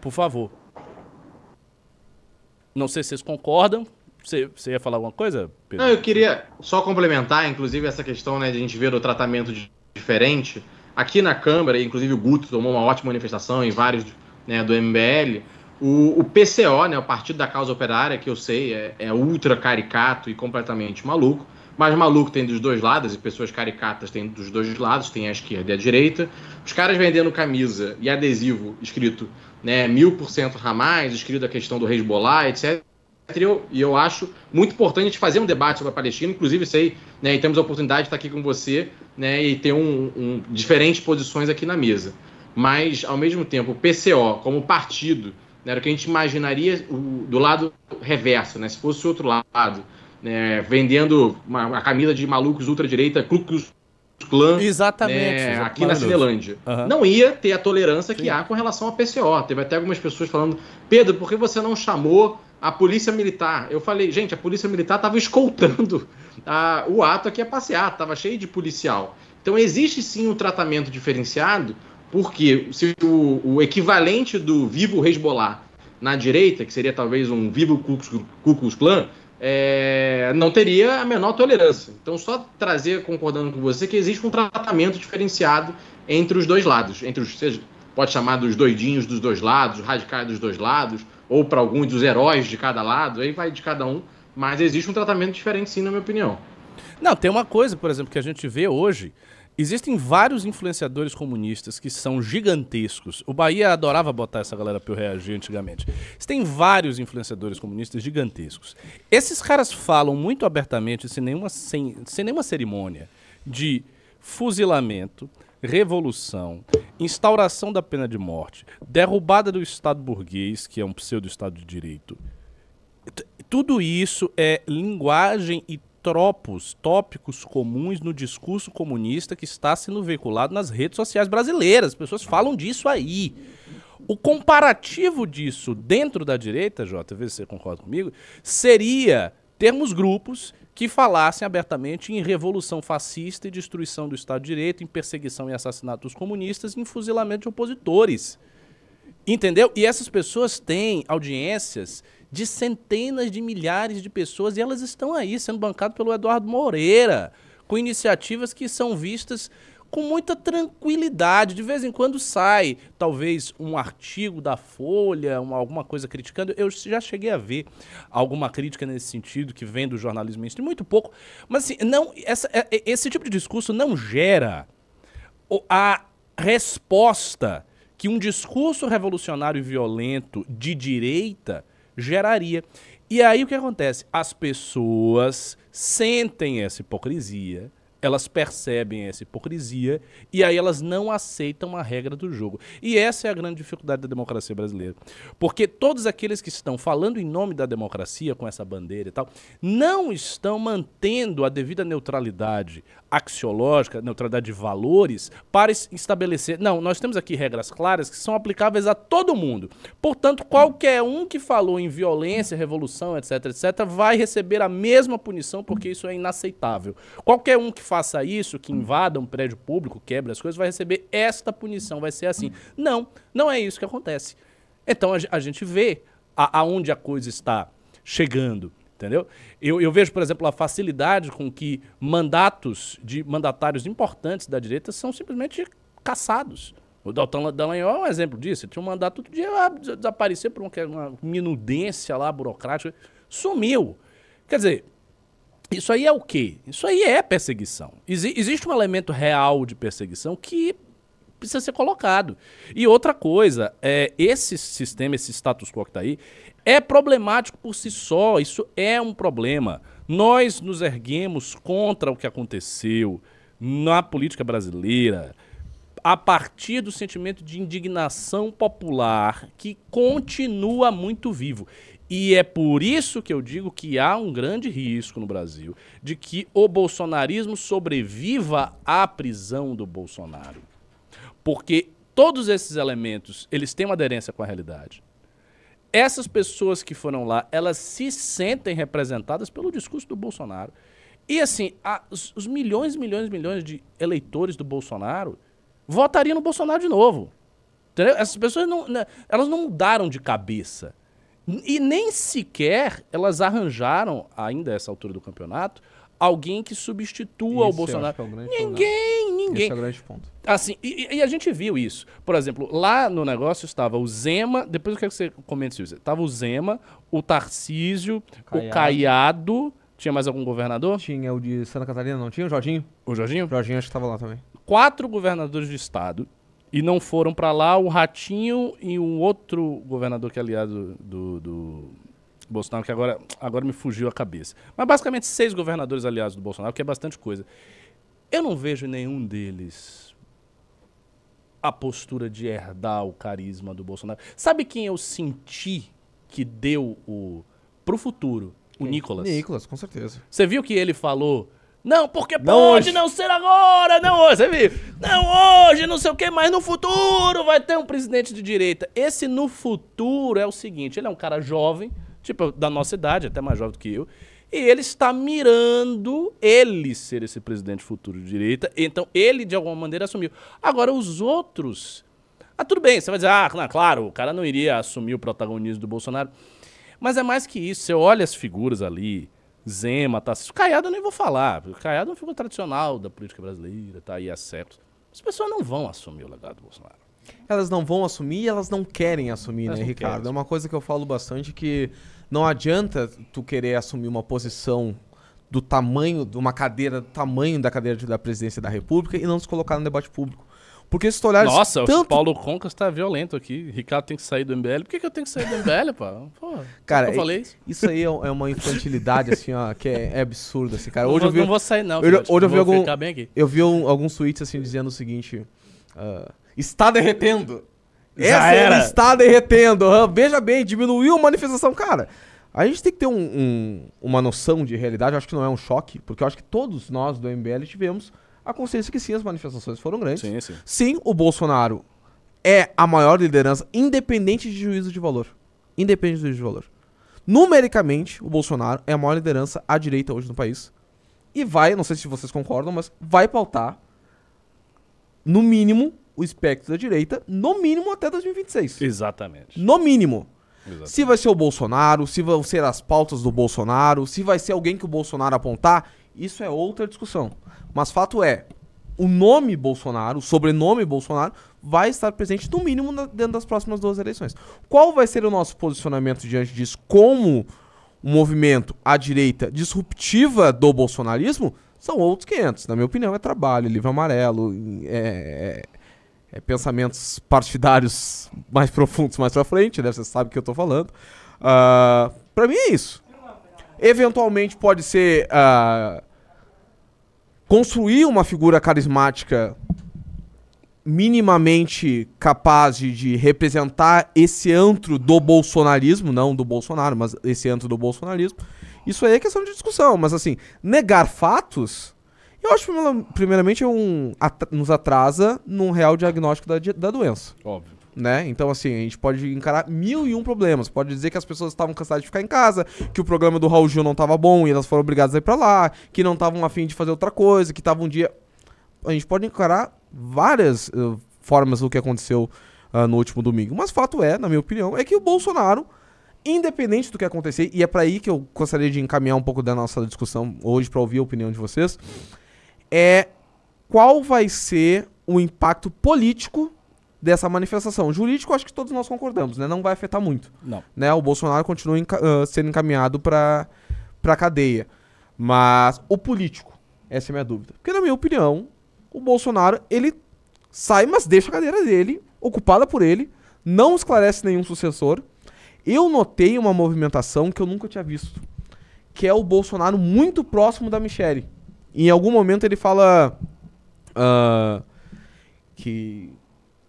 Por favor. Não sei se vocês concordam. Você, ia falar alguma coisa? Pedro? Não, eu queria só complementar, inclusive, essa questão né, de a gente ver o tratamento de, diferente. Aqui na Câmara, inclusive o Guto tomou uma ótima manifestação em vários né, do MBL. O, o, PCO, né, o Partido da Causa Operária, que eu sei é, é ultra caricato e completamente maluco, mais maluco tem dos dois lados, e pessoas caricatas tem dos dois lados, tem a esquerda e a direita. Os caras vendendo camisa e adesivo escrito né, mil por cento Hamas, escrito a questão do Hezbollah, etc. E eu, e eu acho muito importante a gente fazer um debate sobre a Palestina, inclusive sei, né, e temos a oportunidade de estar aqui com você né, e ter um, um, diferentes posições aqui na mesa. Mas, ao mesmo tempo, o PCO, como partido, né, era o que a gente imaginaria o, do lado reverso, né, se fosse o outro lado, né, vendendo uma, uma, camisa de malucos ultradireita, Klux Clã, né, Exatamente, né, aqui na Cinelândia. Uhum. Não ia ter a tolerância Sim. que há com relação ao PCO. Teve até algumas pessoas falando, Pedro, por que você não chamou a polícia militar? Eu falei, gente, a polícia militar estava escoltando a, o ato aqui a passear, estava cheio de policial. Então existe sim um tratamento diferenciado, porque se o, o equivalente do vivo Resbolar na direita, que seria talvez um vivo Cucos Clã, é, não teria a menor tolerância. Então, só trazer, concordando com você, que existe um tratamento diferenciado entre os dois lados, entre os, seja, pode chamar dos doidinhos dos dois lados, radicais dos dois lados, ou para alguns dos heróis de cada lado, aí vai de cada um, mas existe um tratamento diferente sim, na minha opinião. Não, tem uma coisa, por exemplo, que a gente vê hoje, Existem vários influenciadores comunistas que são gigantescos. O Bahia adorava botar essa galera para eu reagir antigamente. Tem vários influenciadores comunistas gigantescos. Esses caras falam muito abertamente, sem nenhuma, sem, sem nenhuma cerimônia, de fuzilamento, revolução, instauração da pena de morte, derrubada do Estado burguês, que é um pseudo-Estado de direito. tudo isso é linguagem e tropos, tópicos comuns no discurso comunista que está sendo veiculado nas redes sociais brasileiras. As pessoas falam disso aí. O comparativo disso dentro da direita, Jota, vê se você concorda comigo, seria termos grupos que falassem abertamente em revolução fascista e destruição do Estado de Direito, em perseguição e assassinato dos comunistas, em fuzilamento de opositores. Entendeu? E essas pessoas têm audiências de centenas de milhares de pessoas e elas estão aí sendo bancadas pelo Eduardo Moreira, com iniciativas que são vistas com muita tranquilidade. De vez em quando sai, talvez, um artigo da Folha, uma, alguma coisa criticando. Eu já cheguei a ver alguma crítica nesse sentido que vem do jornalismo mainstream, muito pouco. Mas assim, não, essa, é, é, esse tipo de discurso não gera a resposta que um discurso revolucionário e violento de direita geraria. E aí o que acontece? As pessoas sentem essa hipocrisia, elas percebem essa hipocrisia e aí elas não aceitam a regra do jogo. E essa é a grande dificuldade da democracia brasileira. Porque todos aqueles que estão falando em nome da democracia, com essa bandeira e tal, não estão mantendo a devida neutralidade, axiológica, neutralidade de valores, para estabelecer. Não, nós temos aqui regras claras que são aplicáveis a todo mundo. Portanto, qualquer um que falou em violência, revolução, etc, etc, vai receber a mesma punição porque isso é inaceitável. Qualquer um que faça isso, que invada um prédio público, quebre as coisas, vai receber esta punição, vai ser assim. Não, não é isso que acontece. Então a gente vê aonde a coisa está chegando. Entendeu? Eu, eu, vejo, por exemplo, a facilidade com que mandatos de mandatários importantes da direita são simplesmente caçados. O Dalton Dallagnol é um exemplo disso. Ele tinha um mandato outro dia, ah, desaparecer desapareceu por uma, minudência lá burocrática, sumiu. Quer dizer, isso aí é o quê? Isso aí é perseguição. existe um elemento real de perseguição que precisa ser colocado. E outra coisa, é, esse sistema, esse status quo que está aí, é problemático por si só, isso é um problema. Nós nos erguemos contra o que aconteceu na política brasileira a partir do sentimento de indignação popular que continua muito vivo. E é por isso que eu digo que há um grande risco no Brasil de que o bolsonarismo sobreviva à prisão do Bolsonaro. Porque todos esses elementos, eles têm uma aderência com a realidade. Essas pessoas que foram lá, elas se sentem representadas pelo discurso do Bolsonaro. E assim, a, os, os milhões, milhões, milhões de eleitores do Bolsonaro votariam no Bolsonaro de novo. Entendeu? Essas pessoas não, né, elas não mudaram de cabeça. E nem sequer elas arranjaram, ainda essa altura do campeonato, alguém que substitua Isso é o Bolsonaro. É Ninguém ninguém. Esse é o grande ponto. Assim, e, e, a gente viu isso. Por exemplo, lá no negócio estava o Zema, depois eu quero que você comente isso. Estava o Zema, o Tarcísio, Caiado. o Caiado. Tinha mais algum governador? Tinha o de Santa Catarina, não tinha? O Jorginho? O Jorginho? O Jorginho acho que estava lá também. Quatro governadores de estado e não foram para lá o Ratinho e um outro governador que é aliado do, do, do, Bolsonaro, que agora, agora me fugiu a cabeça. Mas basicamente seis governadores aliados do Bolsonaro, que é bastante coisa. Eu não vejo nenhum deles a postura de herdar o carisma do Bolsonaro. Sabe quem eu senti que deu o pro futuro? O Nicolas. Nicolas, com certeza. Você viu que ele falou não, porque não pode hoje. não ser agora, não hoje, você viu? Não hoje, não sei o que, mas no futuro vai ter um presidente de direita. Esse no futuro é o seguinte, ele é um cara jovem, tipo da nossa idade, até mais jovem do que eu. E ele está mirando ele ser esse presidente futuro de direita. Então ele, de alguma maneira, assumiu. Agora, os outros. Ah, tudo bem, você vai dizer, ah, claro, o cara não iria assumir o protagonismo do Bolsonaro. Mas é mais que isso. Você olha as figuras ali. Zema, tá. Caiado eu nem vou falar. Caiado é uma figura tradicional da política brasileira, tá aí há séculos. As pessoas não vão assumir o legado do Bolsonaro. Elas não vão assumir e elas não querem assumir, elas né, Ricardo? Querem. É uma coisa que eu falo bastante que não adianta tu querer assumir uma posição do tamanho, de uma cadeira, do tamanho da cadeira da presidência da República e não se colocar no debate público. Porque se tu olhar. Nossa, tanto... o Paulo Concas tá violento aqui. Ricardo tem que sair do MBL. Por que, que eu tenho que sair do MBL, pá? Pô, cara, eu é falei isso? isso aí é, é, uma infantilidade, assim, ó, que é, é absurda, assim, cara. Hoje eu vi, não vou sair, não. Hoje, hoje eu vi algum. Eu vi um, alguns tweets assim dizendo o seguinte. Uh, está derretendo! Essa é era. está derretendo. Veja bem, diminuiu a manifestação. Cara, a gente tem que ter um, um, uma noção de realidade. Eu acho que não é um choque, porque eu acho que todos nós do MBL tivemos a consciência que sim, as manifestações foram grandes. Sim, sim. sim o Bolsonaro é a maior liderança, independente de juízo de valor. Independente de juízo de valor. Numericamente, o Bolsonaro é a maior liderança à direita hoje no país. E vai, não sei se vocês concordam, mas vai pautar, no mínimo, o espectro da direita, no mínimo até 2026. Exatamente. No mínimo. Exatamente. Se vai ser o Bolsonaro, se vão ser as pautas do Bolsonaro, se vai ser alguém que o Bolsonaro apontar, isso é outra discussão. Mas fato é, o nome Bolsonaro, o sobrenome Bolsonaro, vai estar presente no mínimo na, dentro das próximas duas eleições. Qual vai ser o nosso posicionamento diante disso? Como um movimento à direita disruptiva do bolsonarismo? São outros 500. Na minha opinião, é trabalho, livro amarelo, é, é é, pensamentos partidários mais profundos mais pra frente, né? Você sabe o que eu tô falando. Uh, pra mim é isso. Eventualmente pode ser uh, construir uma figura carismática minimamente capaz de, de, representar esse antro do bolsonarismo, não do Bolsonaro, mas esse antro do bolsonarismo. Isso aí é questão de discussão, mas assim, negar fatos eu acho que, primeiramente, é um, at nos atrasa num real diagnóstico da, da doença. Óbvio. Né? Então, assim, a gente pode encarar mil e um problemas. Pode dizer que as pessoas estavam cansadas de ficar em casa, que o programa do Raul Gil não estava bom e elas foram obrigadas a ir pra lá, que não estavam afim de fazer outra coisa, que estava um dia. A gente pode encarar várias uh, formas do que aconteceu uh, no último domingo. Mas fato é, na minha opinião, é que o Bolsonaro independente do que acontecer, e é para aí que eu gostaria de encaminhar um pouco da nossa discussão hoje para ouvir a opinião de vocês é qual vai ser o impacto político dessa manifestação. Jurídico, acho que todos nós concordamos, né? Não vai afetar muito. Não. Né? O Bolsonaro continua enca ah, sendo encaminhado para para cadeia. Mas o político, essa é a minha dúvida. Porque na minha opinião, o Bolsonaro, ele sai, mas deixa a cadeira dele ocupada por ele, não esclarece nenhum sucessor. Eu notei uma movimentação que eu nunca tinha visto, que é o Bolsonaro muito próximo da Michelle em algum momento ele fala uh, que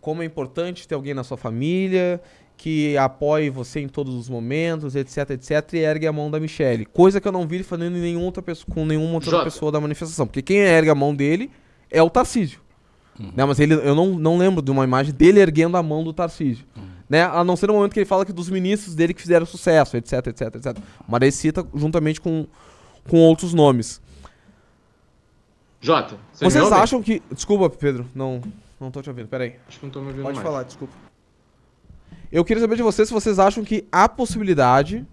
como é importante ter alguém na sua família que apoie você em todos os momentos, etc, etc, e ergue a mão da Michelle. Coisa que eu não vi ele fazendo nenhum outra pessoa, com nenhuma outra Jota. pessoa da manifestação. Porque quem ergue a mão dele é o Tarcísio. Uhum. Né? Mas ele, eu não, não lembro de uma imagem dele erguendo a mão do Tarcísio. Uhum. Né? A não ser no momento que ele fala que dos ministros dele que fizeram sucesso, etc, etc, etc. Mas ele cita juntamente com, com outros nomes. Jota, você Vocês acham que... Desculpa, Pedro, não, não tô te ouvindo, peraí. Acho que não tô me ouvindo Pode mais. falar, desculpa. Eu queria saber de vocês se vocês acham que há possibilidade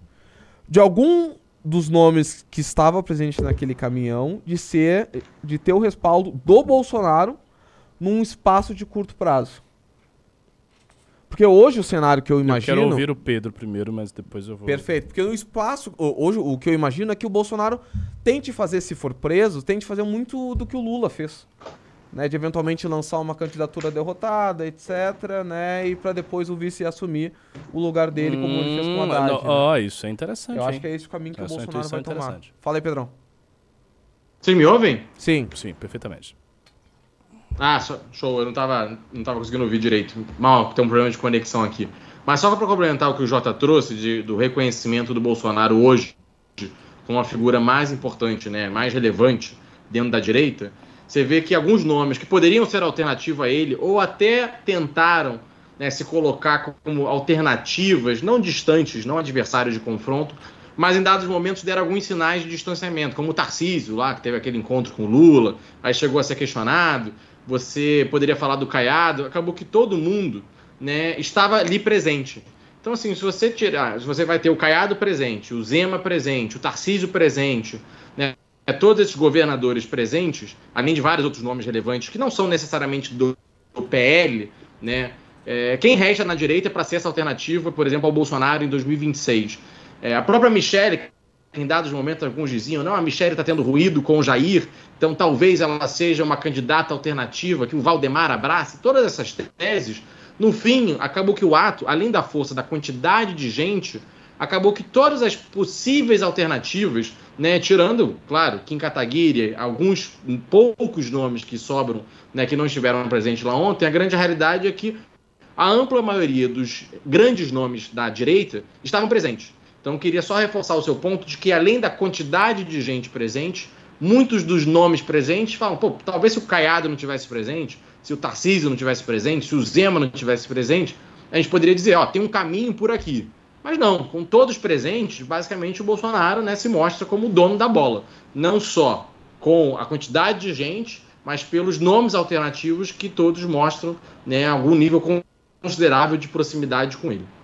de algum dos nomes que estava presente naquele caminhão de ser de ter o respaldo do Bolsonaro num espaço de curto prazo. Porque hoje o cenário que eu imagino. Eu quero ouvir o Pedro primeiro, mas depois eu vou. Perfeito. Porque no espaço. Hoje o que eu imagino é que o Bolsonaro tente fazer, se for preso, tente fazer muito do que o Lula fez. Né, de eventualmente lançar uma candidatura derrotada, etc, né, e para depois o vice assumir o lugar dele como hum, ele fez com o hum, Haddad. né? oh, isso é interessante. Eu hein? acho que é esse o caminho que Essa o Bolsonaro vai é tomar. Fala aí, Pedrão. Vocês me ouvem? Sim. Sim, perfeitamente. Ah, show, eu não estava não tava conseguindo ouvir direito. Mal, tem um problema de conexão aqui. Mas só para complementar o que o Jota trouxe de, do reconhecimento do Bolsonaro hoje como a figura mais importante, né, mais relevante dentro da direita, você vê que alguns nomes que poderiam ser alternativa a ele ou até tentaram né, se colocar como alternativas, não distantes, não adversários de confronto, mas em dados momentos deram alguns sinais de distanciamento, como o Tarcísio lá, que teve aquele encontro com o Lula, aí chegou a ser questionado você poderia falar do Caiado, acabou que todo mundo né, estava ali presente. Então, assim, se você tirar, ah, você vai ter o Caiado presente, o Zema presente, o Tarcísio presente, né, todos esses governadores presentes, além de vários outros nomes relevantes, que não são necessariamente do, do PL, né, é, quem resta na direita para ser essa alternativa, por exemplo, ao Bolsonaro em 2026? É, a própria Michelle, em dados momentos alguns diziam, não, a Michelle está tendo ruído com o Jair, então talvez ela seja uma candidata alternativa que o Valdemar abrace. Todas essas teses, no fim, acabou que o ato, além da força, da quantidade de gente, acabou que todas as possíveis alternativas, né, tirando, claro, Kim Kataguiri, alguns poucos nomes que sobram, né, que não estiveram presentes lá ontem, a grande realidade é que a ampla maioria dos grandes nomes da direita estavam presentes. Então, queria só reforçar o seu ponto de que, além da quantidade de gente presente, muitos dos nomes presentes falam: pô, talvez se o Caiado não tivesse presente, se o Tarcísio não tivesse presente, se o Zema não tivesse presente, a gente poderia dizer: ó, tem um caminho por aqui. Mas não, com todos presentes, basicamente o Bolsonaro né, se mostra como o dono da bola. Não só com a quantidade de gente, mas pelos nomes alternativos que todos mostram né, algum nível considerável de proximidade com ele.